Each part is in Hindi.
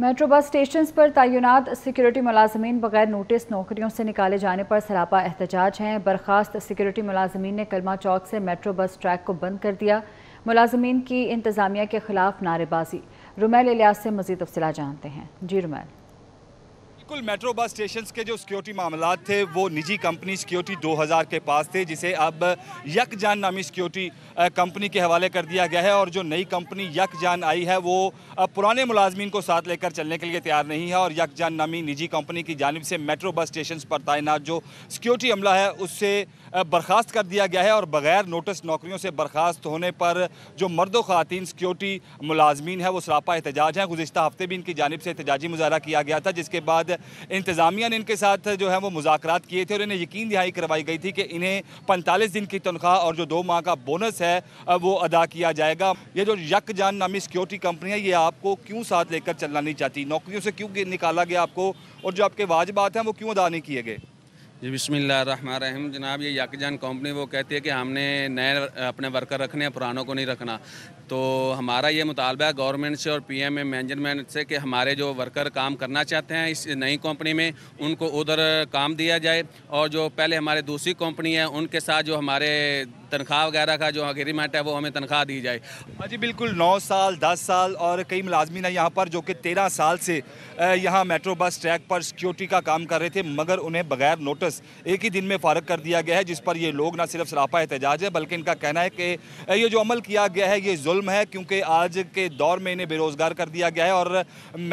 मेट्रो बस स्टेशन पर तैनात सिक्योरिटी मुलाजमीन बगैर नोटिस नौकरियों से निकाले जाने पर सरापा एहतजाज हैं बर्खास्त सिक्योरिटी मुलाजमीन ने कलमा चौक से मेट्रो बस ट्रैक को बंद कर दिया मुलाजमीन की इंतज़ामिया के खिलाफ नारेबाजी रुमैल इलियास से मजीद तफसला जानते हैं जी रुमैल बिल्कुल मेट्रो बस स्टेशन के जो सिक्योरिटी मामला थे वो निजी कंपनी सिक्योरिटी 2000 के पास थे जिसे अब यकजान नामी सिक्योरिटी कंपनी के हवाले कर दिया गया है और जो नई कंपनी यकजान आई है वो पुराने मुलाजमीन को साथ लेकर चलने के लिए तैयार नहीं है और यकजान नामी निजी कंपनी की जानब से मेट्रो बस स्टेशन पर तैनात जो सिक्योरिटी अमला है उससे बर्खास्त कर दिया गया है और बगैर नोटिस नौकरियों से बर्खास्त होने पर जो मर्द खातन सिक्योरिटी मुलाजमीन है वो सरापा एहतजाज हैं गुजशत हफ्ते भी इनकी जानब से एहतजाजी मुजाहरा किया गया था जिसके बाद इंतज़ामिया ने इनके साथ जो है वो मुजाकर किए थे और इन्हें यकीन दिहाई करवाई गई थी कि इन्हें पैंतालीस दिन की तनख्वाह और जो दो माह का बोनस है वो अदा किया जाएगा ये जो यक जान नामी सिक्योरिटी कंपनी है ये आपको क्यों साथ लेकर चलना नहीं चाहती नौकरियों से क्यों निकाला गया आपको और जो आपके वाजबात हैं वो क्यों अदा नहीं किए गए बिसमीम जनाब ये याकजान कंपनी वो कहती है कि हमने नए अपने वर्कर रखने हैं पुरानों को नहीं रखना तो हमारा ये मुतालबा है गवर्नमेंट से और पी एम मैनेजमेंट से कि हमारे जो वर्कर काम करना चाहते हैं इस नई कंपनी में उनको उधर काम दिया जाए और जो पहले हमारे दूसरी कंपनी है उनके साथ जो हमारे तनख्वाह वगैरह का जो अग्रीमेंट है वो हमें तनख्वाह दी जाए हाँ जी बिल्कुल नौ साल दस साल और कई मुलाजमी हैं यहाँ पर जो कि तेरह साल से यहाँ मेट्रो बस ट्रैक पर सिक्योरिटी का काम कर रहे थे मगर उन्हें बगैर नोटिस एक ही दिन में फारग कर दिया गया है जिस पर ये लोग ना सिर्फ सरापा एहतजाज है बल्कि इनका कहना है कि ये जो अमल किया गया है ये जुल्म है क्योंकि आज के दौर में इन्हें बेरोज़गार कर दिया गया है और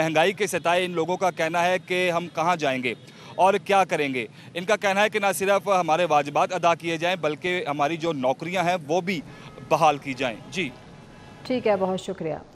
महंगाई के सताए इन लोगों का कहना है कि हम कहाँ जाएंगे और क्या करेंगे इनका कहना है कि ना सिर्फ हमारे वाजबात अदा किए जाएँ बल्कि हमारी जो नौकरियाँ हैं वो भी बहाल की जाएँ जी ठीक है बहुत शुक्रिया